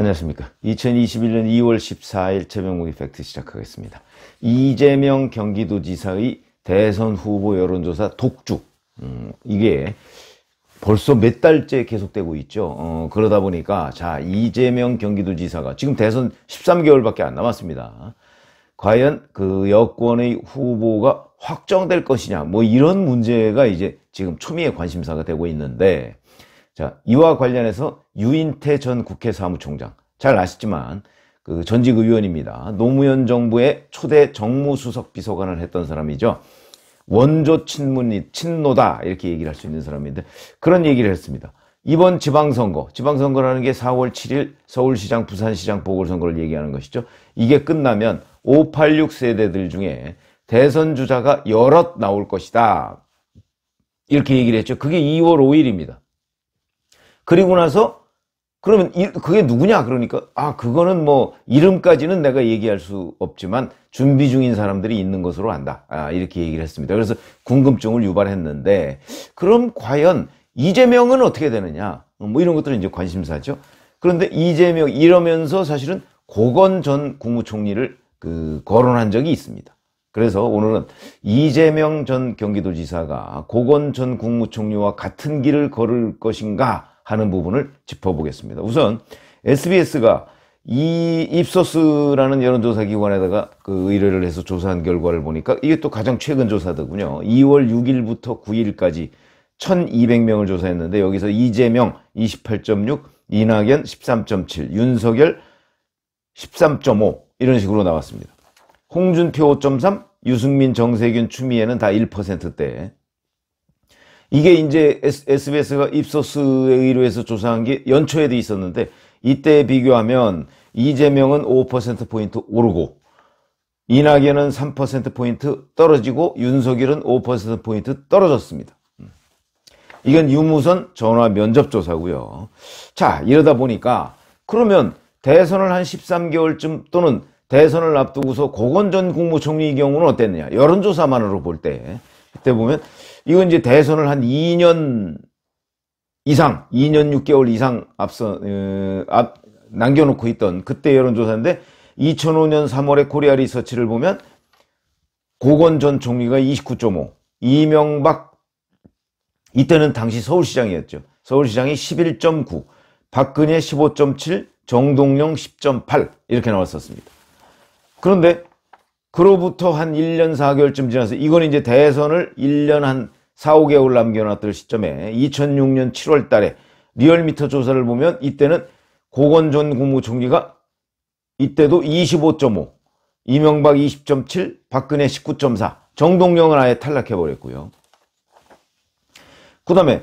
안녕하십니까. 2021년 2월 14일 최병국 이펙트 시작하겠습니다. 이재명 경기도지사의 대선 후보 여론조사 독주. 음, 이게 벌써 몇 달째 계속되고 있죠. 어, 그러다 보니까 자 이재명 경기도지사가 지금 대선 13개월밖에 안 남았습니다. 과연 그 여권의 후보가 확정될 것이냐 뭐 이런 문제가 이제 지금 초미의 관심사가 되고 있는데 자, 이와 관련해서 유인태 전 국회 사무총장, 잘 아시지만 그 전직 의원입니다. 노무현 정부의 초대 정무수석 비서관을 했던 사람이죠. 원조 친문이 친노다 이렇게 얘기를 할 수 있는 사람인데 그런 얘기를 했습니다. 이번 지방선거, 지방선거라는 게 4월 7일 서울시장, 부산시장 보궐선거를 얘기하는 것이죠. 이게 끝나면 586 세대들 중에 대선 주자가 여럿 나올 것이다. 이렇게 얘기를 했죠. 그게 2월 5일입니다. 그리고 나서 그러면 이, 그게 누구냐 그러니까 아 그거는 뭐 이름까지는 내가 얘기할 수 없지만 준비 중인 사람들이 있는 것으로 안다 아, 이렇게 얘기를 했습니다 그래서 궁금증을 유발했는데 그럼 과연 이재명은 어떻게 되느냐 뭐 이런 것들은 이제 관심사죠 그런데 이재명 이러면서 사실은 고건 전 국무총리를 그 거론한 적이 있습니다 그래서 오늘은 이재명 전 경기도지사가 고건 전 국무총리와 같은 길을 걸을 것인가 하는 부분을 짚어보겠습니다. 우선 SBS가 이 입소스라는 여론조사 기관에다가 그 의뢰를 해서 조사한 결과를 보니까 이게 또 가장 최근 조사더군요. 2월 6일부터 9일까지 1200명을 조사했는데 여기서 이재명 28.6, 이낙연 13.7, 윤석열 13.5 이런 식으로 나왔습니다. 홍준표 5.3, 유승민, 정세균, 추미애는 다 1%대 이게 이제 SBS가 입소스에 의뢰해서 조사한 게 연초에도 있었는데 이때 비교하면 이재명은 5%포인트 오르고 이낙연은 3%포인트 떨어지고 윤석열은 5%포인트 떨어졌습니다. 이건 유무선 전화 면접 조사고요. 자 이러다 보니까 그러면 대선을 한 13개월쯤 또는 대선을 앞두고서 고건전 국무총리의 경우는 어땠느냐 여론조사만으로 볼 때 그때 보면 이건 이제 대선을 한 2년 이상, 2년 6개월 이상 앞서, 에, 어, 앞, 남겨놓고 있던 그때 여론조사인데 2005년 3월에 코리아 리서치를 보면 고건 전 총리가 29.5, 이명박, 이때는 당시 서울시장이었죠. 서울시장이 11.9, 박근혜 15.7, 정동영 10.8 이렇게 나왔었습니다. 그런데 그로부터 한 1년 4개월쯤 지나서 이건 이제 대선을 1년 한 4, 5개월 남겨놨던 시점에 2006년 7월 달에 리얼미터 조사를 보면 이때는 고건 전 국무총리가 이때도 25.5, 이명박 20.7, 박근혜 19.4, 정동영은 아예 탈락해버렸고요. 그 다음에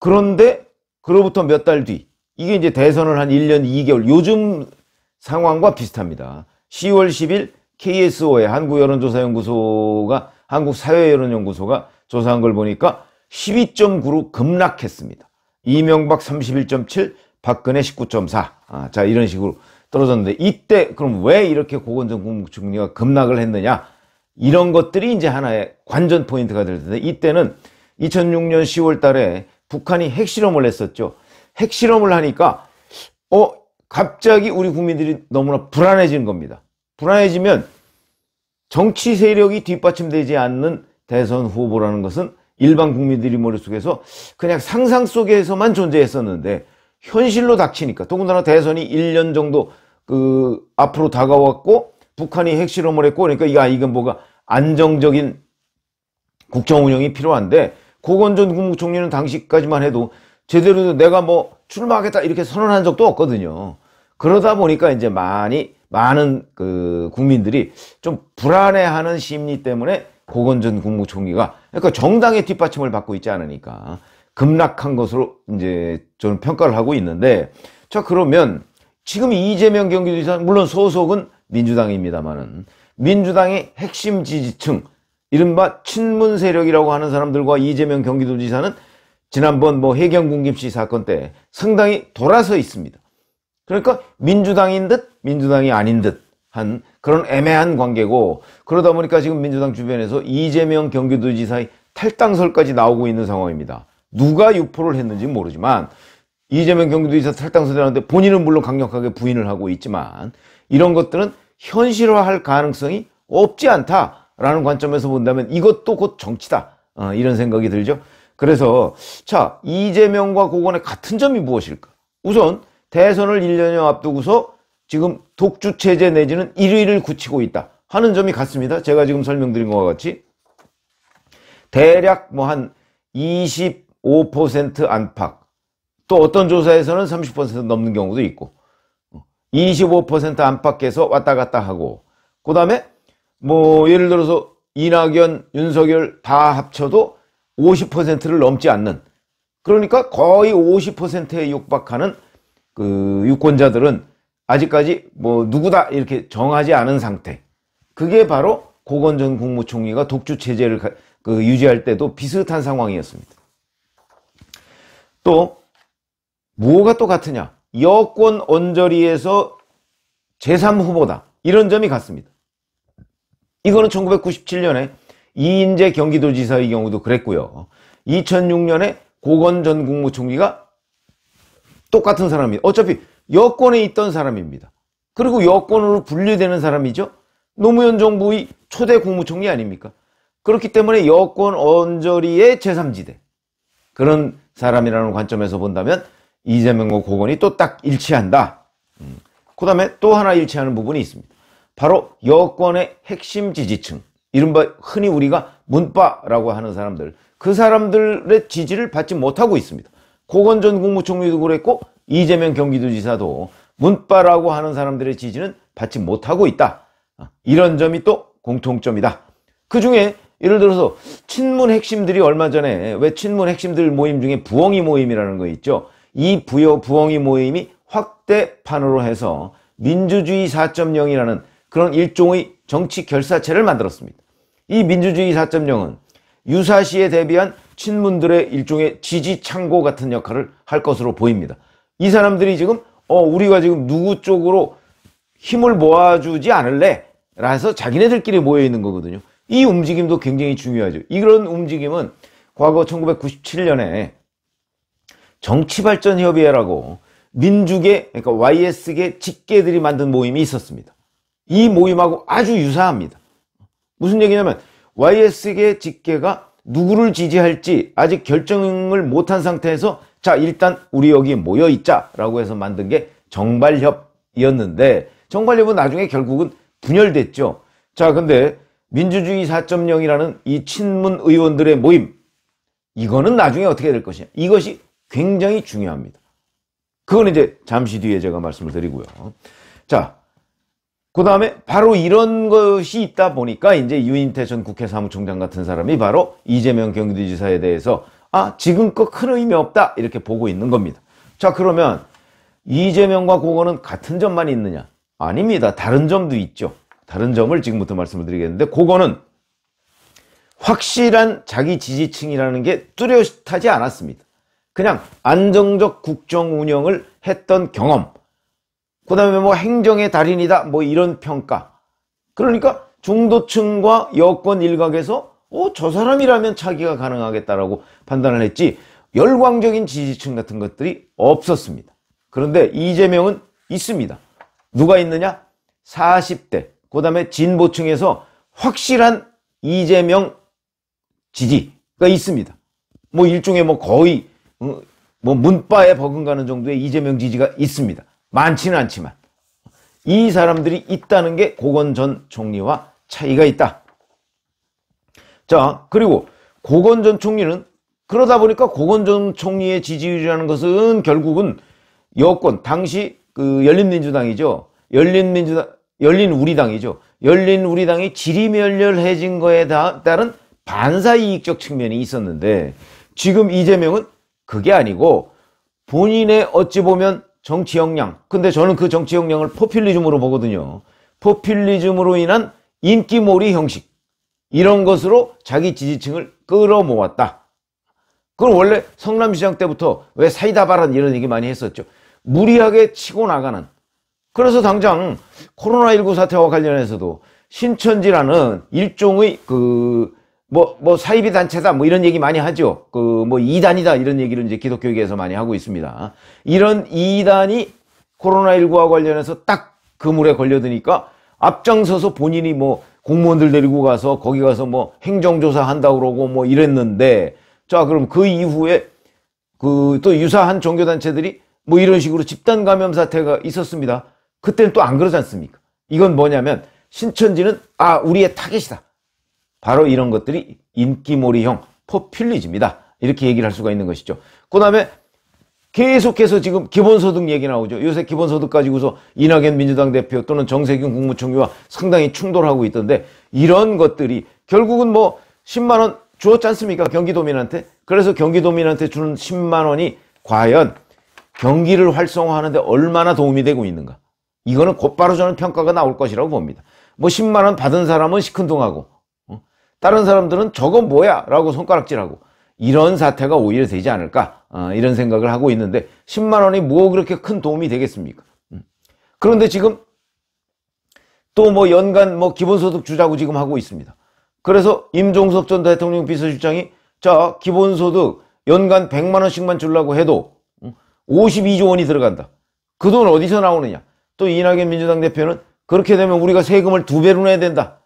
그런데 그로부터 몇 달 뒤, 이게 이제 대선을 한 1년 2개월, 요즘 상황과 비슷합니다. 10월 10일 KSO의 한국여론조사연구소가 한국사회여론연구소가 조사한 걸 보니까 12.9로 급락했습니다. 이명박 31.7, 박근혜 19.4. 아, 자, 이런 식으로 떨어졌는데 이때 그럼 왜 이렇게 고건전 국무총리가 급락을 했느냐? 이런 것들이 이제 하나의 관전 포인트가 될 텐데 이때는 2006년 10월 달에 북한이 핵실험을 했었죠. 핵실험을 하니까 어 갑자기 우리 국민들이 너무나 불안해진 겁니다. 불안해지면 정치 세력이 뒷받침되지 않는 대선 후보라는 것은 일반 국민들이 머릿속에서 그냥 상상 속에서만 존재했었는데 현실로 닥치니까 더군다나 대선이 1년 정도 그 앞으로 다가왔고 북한이 핵실험을 했고 그러니까 야 아, 이건 뭐가 안정적인 국정 운영이 필요한데 고건전 국무총리는 당시까지만 해도 제대로 내가 뭐 출마하겠다 이렇게 선언한 적도 없거든요. 그러다 보니까 이제 많이 많은 그 국민들이 좀 불안해하는 심리 때문에 고건전 국무총리가 그러니까 정당의 뒷받침을 받고 있지 않으니까 급락한 것으로 이제 저는 평가를 하고 있는데 자 그러면 지금 이재명 경기도지사 는 물론 소속은 민주당입니다만은 민주당의 핵심 지지층 이른바 친문 세력이라고 하는 사람들과 이재명 경기도지사는 지난번 뭐 해경군 김씨 사건 때 상당히 돌아서 있습니다. 그러니까 민주당인 듯 민주당이 아닌 듯한 그런 애매한 관계고 그러다 보니까 지금 민주당 주변에서 이재명 경기도지사의 탈당설까지 나오고 있는 상황입니다. 누가 유포를 했는지 모르지만 이재명 경기도지사 탈당설이라는데 본인은 물론 강력하게 부인을 하고 있지만 이런 것들은 현실화할 가능성이 없지 않다라는 관점에서 본다면 이것도 곧 정치다 어, 이런 생각이 들죠. 그래서 자 이재명과 고건의 같은 점이 무엇일까? 우선 대선을 1년여 앞두고서 지금 독주체제 내지는 1위를 굳히고 있다 하는 점이 같습니다. 제가 지금 설명드린 것과 같이 대략 뭐 한 25% 안팎 또 어떤 조사에서는 30% 넘는 경우도 있고 25% 안팎에서 왔다 갔다 하고 그 다음에 뭐 예를 들어서 이낙연, 윤석열 다 합쳐도 50%를 넘지 않는 그러니까 거의 50%에 육박하는 그 유권자들은 아직까지 뭐 누구다 이렇게 정하지 않은 상태. 그게 바로 고건전 국무총리가 독주 체제를 그 유지할 때도 비슷한 상황이었습니다. 또 뭐가 또 같으냐? 여권 언저리에서 제3후보다 이런 점이 같습니다. 이거는 1997년에 이인재 경기도지사의 경우도 그랬고요. 2006년에 고건 전 국무총리가 똑같은 사람이 어차피 여권에 있던 사람입니다. 그리고 여권으로 분류되는 사람이죠. 노무현 정부의 초대 국무총리 아닙니까? 그렇기 때문에 여권 언저리의 제3지대 그런 사람이라는 관점에서 본다면 이재명과 고건이 또 딱 일치한다. 음. 그 다음에 또 하나 일치하는 부분이 있습니다. 바로 여권의 핵심 지지층 이른바 흔히 우리가 문파라고 하는 사람들 그 사람들의 지지를 받지 못하고 있습니다. 고건 전 국무총리도 그랬고 이재명 경기도지사도 문바라고 하는 사람들의 지지는 받지 못하고 있다. 아, 이런 점이 또 공통점이다. 그 중에 예를 들어서 친문 핵심들이 얼마 전에 왜 친문 핵심들 모임 중에 부엉이 모임이라는 거 있죠. 이 부여 부엉이 모임이 확대판으로 해서 민주주의 4.0이라는 그런 일종의 정치 결사체를 만들었습니다. 이 민주주의 4.0은 유사시에 대비한 친문들의 일종의 지지 창고 같은 역할을 할 것으로 보입니다. 이 사람들이 지금 어 우리가 지금 누구 쪽으로 힘을 모아주지 않을래? 라서 자기네들끼리 모여 있는 거거든요. 이 움직임도 굉장히 중요하죠. 이런 움직임은 과거 1997년에 정치발전협의회라고 민주계, 그러니까 YS계 직계들이 만든 모임이 있었습니다. 이 모임하고 아주 유사합니다. 무슨 얘기냐면 YS계 직계가 누구를 지지할지 아직 결정을 못한 상태에서 자 일단 우리 여기 모여 있자라고 해서 만든 게 정발협이었는데 정발협은 나중에 결국은 분열됐죠. 자 근데 민주주의 4.0이라는 이 친문 의원들의 모임 이거는 나중에 어떻게 될 것이냐 이것이 굉장히 중요합니다. 그건 이제 잠시 뒤에 제가 말씀을 드리고요. 자, 그 다음에 바로 이런 것이 있다 보니까 이제 유인태 전 국회 사무총장 같은 사람이 바로 이재명 경기도지사에 대해서 아 지금껏 큰 의미 없다 이렇게 보고 있는 겁니다. 자 그러면 이재명과 고건은 같은 점만 있느냐? 아닙니다. 다른 점도 있죠. 다른 점을 지금부터 말씀을 드리겠는데 고건은 확실한 자기 지지층이라는 게 뚜렷하지 않았습니다. 그냥 안정적 국정 운영을 했던 경험 그 다음에 뭐 행정의 달인이다 뭐 이런 평가 그러니까 중도층과 여권 일각에서 어, 저 사람이라면 차기가 가능하겠다라고 판단을 했지 열광적인 지지층 같은 것들이 없었습니다. 그런데 이재명은 있습니다. 누가 있느냐? 40대, 그 다음에 진보층에서 확실한 이재명 지지가 있습니다. 뭐 일종의 뭐 거의 음, 뭐 문바에 버금가는 정도의 이재명 지지가 있습니다. 많지는 않지만 이 사람들이 있다는 게 고건 전 총리와 차이가 있다. 자, 그리고 고건 전 총리는 그러다 보니까 고건 전 총리의 지지율이라는 것은 결국은 여권, 당시 그 열린민주당이죠. 열린민주당, 열린우리당이죠. 열린우리당이 지리멸렬해진 거에 따른 반사이익적 측면이 있었는데 지금 이재명은 그게 아니고 본인의 어찌 보면 정치 역량 근데 저는 그 정치 역량을 포퓰리즘으로 보거든요 포퓰리즘으로 인한 인기몰이 형식 이런 것으로 자기 지지층을 끌어모았다. 그럼 원래 성남시장 때부터 왜 사이다 바란 이런 얘기 많이 했었죠. 무리하게 치고 나가는. 그래서 당장 코로나19 사태와 관련해서도 신천지라는 일종의 그, 뭐, 뭐 사이비 단체다 뭐 이런 얘기 많이 하죠. 그, 뭐 이단이다 이런 얘기를 이제 기독교계에서 많이 하고 있습니다. 이런 이단이 코로나19와 관련해서 딱 그물에 걸려드니까 앞장서서 본인이 뭐 공무원들 데리고 가서 거기 가서 뭐 행정조사 한다 그러고 뭐 이랬는데 자 그럼 그 이후에 그 또 유사한 종교단체들이 뭐 이런 식으로 집단 감염 사태가 있었습니다. 그때는 또 안 그러지 않습니까? 이건 뭐냐면 신천지는 아 우리의 타겟이다. 바로 이런 것들이 인기몰이형 포퓰리즘이다. 이렇게 얘기를 할 수가 있는 것이죠. 그 다음에 계속해서 지금 기본소득 얘기 나오죠. 요새 기본소득 가지고서 이낙연 민주당 대표 또는 정세균 국무총리와 상당히 충돌하고 있던데 이런 것들이 결국은 뭐 10만 원 주었지 않습니까? 경기도민한테. 그래서 경기도민한테 주는 10만 원이 과연 경기를 활성화하는 데 얼마나 도움이 되고 있는가. 이거는 곧바로 저는 평가가 나올 것이라고 봅니다. 뭐 10만 원 받은 사람은 시큰둥하고 어? 다른 사람들은 저건 뭐야 라고 손가락질하고 이런 사태가 오히려 되지 않을까 어, 이런 생각을 하고 있는데 10만 원이 뭐 그렇게 큰 도움이 되겠습니까? 음. 그런데 지금 또 뭐 연간 뭐 기본소득 주자고 지금 하고 있습니다. 그래서 임종석 전 대통령 비서실장이 자 기본소득 연간 100만 원씩만 주려고 해도 52조 음, 원이 들어간다. 그 돈 어디서 나오느냐? 또 이낙연 민주당 대표는 그렇게 되면 우리가 세금을 두 배로 내야 된다.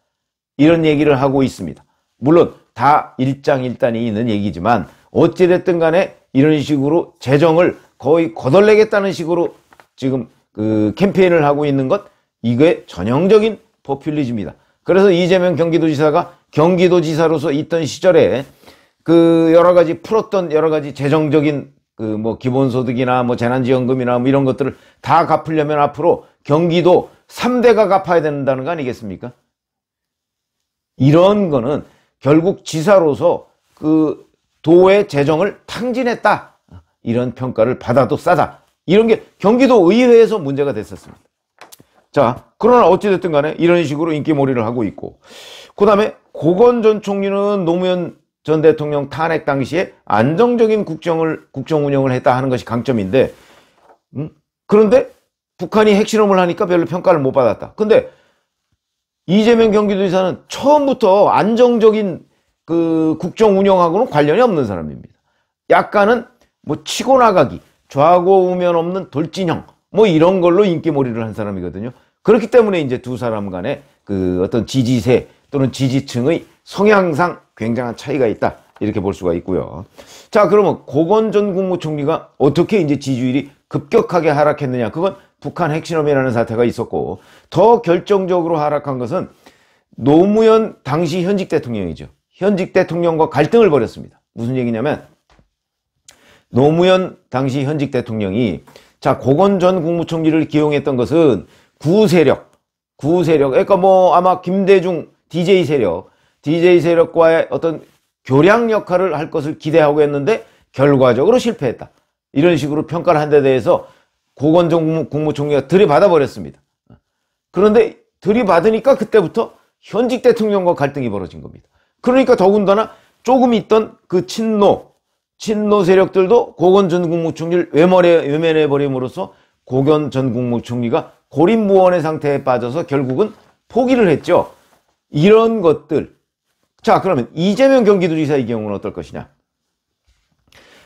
이런 얘기를 하고 있습니다. 물론 다 일장일단이 있는 얘기지만 어찌됐든 간에 이런 식으로 재정을 거의 거덜내겠다는 식으로 지금 그 캠페인을 하고 있는 것 이게 전형적인 포퓰리즘이다. 그래서 이재명 경기도지사가 경기도지사로서 있던 시절에 그 여러 가지 풀었던 여러 가지 재정적인 그 뭐 기본소득이나 뭐 재난지원금이나 뭐 이런 것들을 다 갚으려면 앞으로 경기도 3대가 갚아야 된다는 거 아니겠습니까? 이런 거는 결국 지사로서 그 도의 재정을 탕진했다. 이런 평가를 받아도 싸다. 이런 게 경기도 의회에서 문제가 됐었습니다. 자, 그러나 어찌됐든 간에 이런 식으로 인기몰이를 하고 있고, 그 다음에 고건 전 총리는 노무현 전 대통령 탄핵 당시에 안정적인 국정을, 국정 운영을 했다 하는 것이 강점인데, 음? 그런데 북한이 핵실험을 하니까 별로 평가를 못 받았다. 근데 이재명 경기도지사는 처음부터 안정적인 그 국정 운영하고는 관련이 없는 사람입니다. 약간은 뭐 치고 나가기, 좌고 우면 없는 돌진형 뭐 이런 걸로 인기몰이를 한 사람이거든요. 그렇기 때문에 이제 두 사람 간에 그 어떤 지지세 또는 지지층의 성향상 굉장한 차이가 있다. 이렇게 볼 수가 있고요. 자, 그러면 고건 전 국무총리가 어떻게 이제 지지율이 급격하게 하락했느냐. 그건 북한 핵실험이라는 사태가 있었고 더 결정적으로 하락한 것은 노무현 당시 현직 대통령이죠. 현직 대통령과 갈등을 벌였습니다. 무슨 얘기냐면 노무현 당시 현직 대통령이 자 고건 전 국무총리를 기용했던 것은 구세력, 구세력, 그러니까 뭐 아마 김대중 DJ 세력, DJ 세력과의 어떤 교량 역할을 할 것을 기대하고 했는데 결과적으로 실패했다. 이런 식으로 평가를 한 데 대해서 고건정 국무총리가 들이받아 버렸습니다. 그런데 들이받으니까 그때부터 현직 대통령과 갈등이 벌어진 겁니다. 그러니까 더군다나 조금 있던 그 친노, 친노 세력들도 고건 전 국무총리를 외면해, 외면해 버림으로써 고건 전 국무총리가 고립무원의 상태에 빠져서 결국은 포기를 했죠. 이런 것들. 자 그러면 이재명 경기도지사의 경우는 어떨 것이냐.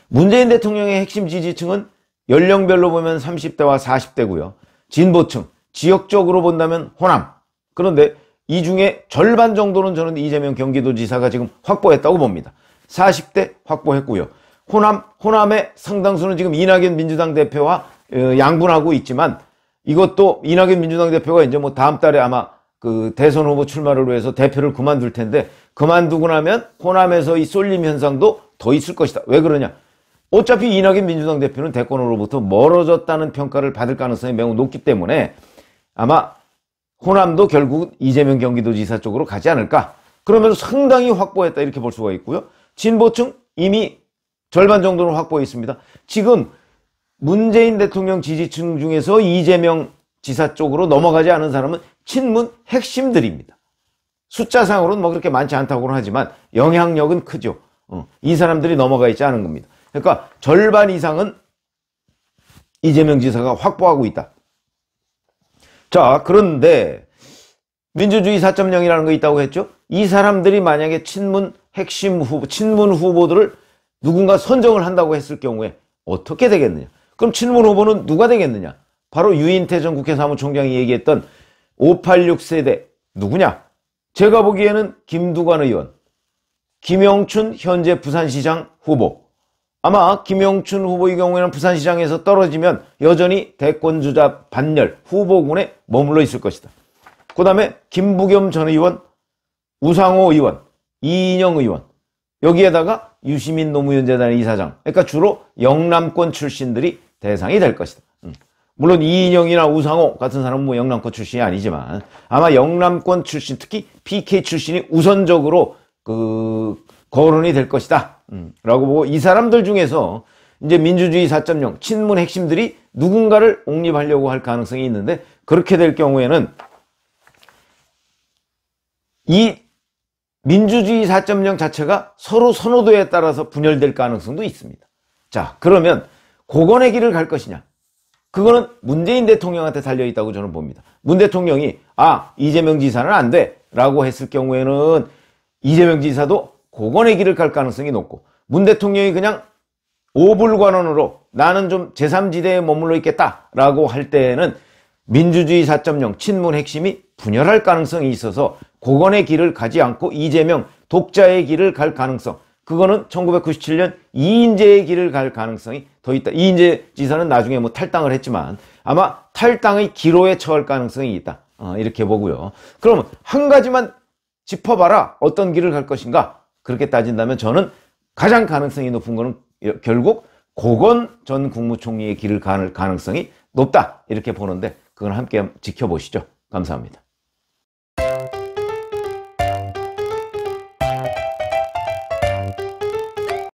문재인 대통령의 핵심 지지층은 연령별로 보면 30대와 40대고요. 진보층, 지역적으로 본다면 호남. 그런데 이 중에 절반 정도는 저는 이재명 경기도지사가 지금 확보했다고 봅니다. 40대 확보했고요. 호남, 호남의 상당수는 지금 이낙연 민주당 대표와 어, 양분하고 있지만 이것도 이낙연 민주당 대표가 이제 뭐 다음 달에 아마 그 대선 후보 출마를 위해서 대표를 그만둘 텐데 그만두고 나면 호남에서 이 쏠림 현상도 더 있을 것이다. 왜 그러냐? 어차피 이낙연 민주당 대표는 대권으로부터 멀어졌다는 평가를 받을 가능성이 매우 높기 때문에 아마 호남도 결국 이재명 경기도지사 쪽으로 가지 않을까. 그러면서 상당히 확보했다 이렇게 볼 수가 있고요. 진보층 이미 절반 정도는 확보했습니다. 지금 문재인 대통령 지지층 중에서 이재명 지사 쪽으로 넘어가지 않은 사람은 친문 핵심들입니다. 숫자상으로는 뭐 그렇게 많지 않다고는 하지만 영향력은 크죠. 어, 이 사람들이 넘어가 있지 않은 겁니다. 그러니까 절반 이상은 이재명 지사가 확보하고 있다. 자 그런데 민주주의 4.0이라는 거 있다고 했죠? 이 사람들이 만약에 친문 핵심 후보, 친문 후보들을 누군가 선정을 한다고 했을 경우에 어떻게 되겠느냐? 그럼 친문 후보는 누가 되겠느냐? 바로 유인태 전 국회 사무총장이 얘기했던 586 세대 누구냐? 제가 보기에는 김두관 의원, 김영춘 현재 부산시장 후보, 아마 김영춘 후보의 경우에는 부산시장에서 떨어지면 여전히 대권주자 반열 후보군에 머물러 있을 것이다. 그 다음에 김부겸 전 의원, 우상호 의원, 이인영 의원, 여기에다가 유시민 노무현 재단 이사장, 그러니까 주로 영남권 출신들이 대상이 될 것이다. 음. 물론 이인영이나 우상호 같은 사람은 뭐 영남권 출신이 아니지만 아마 영남권 출신 특히 PK 출신이 우선적으로 그 거론이 될 것이다. 라고 보고 이 사람들 중에서 이제 민주주의 4.0 친문 핵심들이 누군가를 옹립하려고 할 가능성이 있는데 그렇게 될 경우에는 이 민주주의 4.0 자체가 서로 선호도에 따라서 분열될 가능성도 있습니다. 자 그러면 고건의 길을 갈 것이냐 그거는 문재인 대통령한테 달려있다고 저는 봅니다. 문 대통령이 아 이재명 지사는 안돼 라고 했을 경우에는 이재명 지사도 고건의 길을 갈 가능성이 높고 문 대통령이 그냥 오불관원으로 나는 좀 제3지대에 머물러 있겠다라고 할 때에는 민주주의 4.0 친문 핵심이 분열할 가능성이 있어서 고건의 길을 가지 않고 이재명 독자의 길을 갈 가능성 그거는 1997년 이인재의 길을 갈 가능성이 더 있다. 이인재 지사는 나중에 뭐 탈당을 했지만 아마 탈당의 기로에 처할 가능성이 있다. 어, 이렇게 보고요. 그러면 한 가지만 짚어봐라. 어떤 길을 갈 것인가? 그렇게 따진다면 저는 가장 가능성이 높은 거는 결국 고건 전 국무총리의 길을 가는 가능성이 높다 이렇게 보는데 그건 함께 지켜보시죠. 감사합니다.